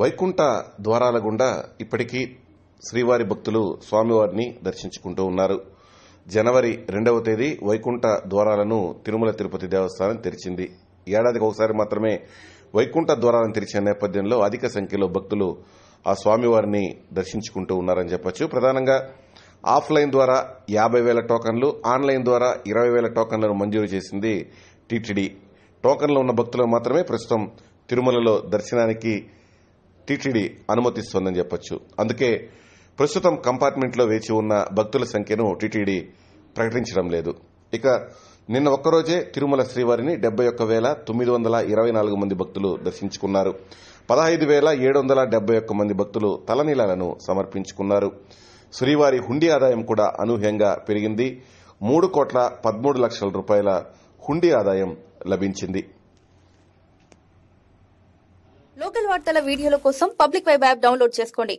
వైకుంఠ ద్వారాల గుండా ఇప్పటికీ శ్రీవారి భక్తులు స్వామివారిని దర్శించుకుంటూ ఉన్నారు జనవరి రెండవ తేదీ వైకుంఠ ద్వారాలను తిరుమల తిరుపతి దేవస్థానం తెరిచింది ఏడాదికి ఒకసారి మాత్రమే వైకుంఠ ద్వారాలను తెరిచిన నేపథ్యంలో అధిక సంఖ్యలో భక్తులు ఆ స్వామివారిని దర్శించుకుంటూ ఉన్నారని చెప్పచ్చు ప్రధానంగా ఆఫ్లైన్ ద్వారా యాభై వేల టోకన్లు ఆన్లైన్ ద్వారా ఇరవై వేల టోకన్లను మంజూరు చేసింది టీటీడీ టోకన్లు ఉన్న భక్తులు మాత్రమే ప్రస్తుతం తిరుమలలో దర్శనానికి టీటీడీ అనుమతిస్తోందని చెప్పొచ్చు అందుకే ప్రస్తుతం కంపార్ట్మెంట్లో వేచి ఉన్న భక్తుల సంఖ్యను టీటీడీ ప్రకటించడం లేదు ఇక నిన్న ఒక్కరోజే తిరుమల శ్రీవారిని డెబ్బై ఒక్క వేల తొమ్మిది వందల ఇరవై నాలుగు మంది భక్తులు దర్శించుకున్నారు పదహైదు వేల ఏడు వందల డెబ్బై ఒక్క మంది భక్తులు తలనీలాలను సమర్పించుకున్నారు శ్రీవారి హుండీ ఆదాయం కూడా అనూహ్యంగా పెరిగింది మూడు కోట్ల పదమూడు లక్షల రూపాయల హుండీ ఆదాయం లభించింది లోకల్ వార్తల వీడియోల కోసం పబ్లిక్ వైబ్ యాప్ డౌన్లోడ్ చేసుకోండి